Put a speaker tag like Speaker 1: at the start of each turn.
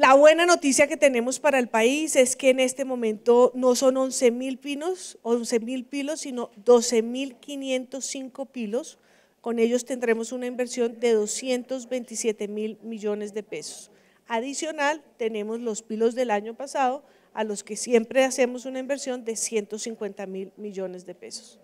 Speaker 1: La buena noticia que tenemos para el país es que en este momento no son 11 mil pinos, 11 pilos, sino 12 mil 505 pilos. Con ellos tendremos una inversión de 227 mil millones de pesos. Adicional, tenemos los pilos del año pasado, a los que siempre hacemos una inversión de 150 mil millones de pesos.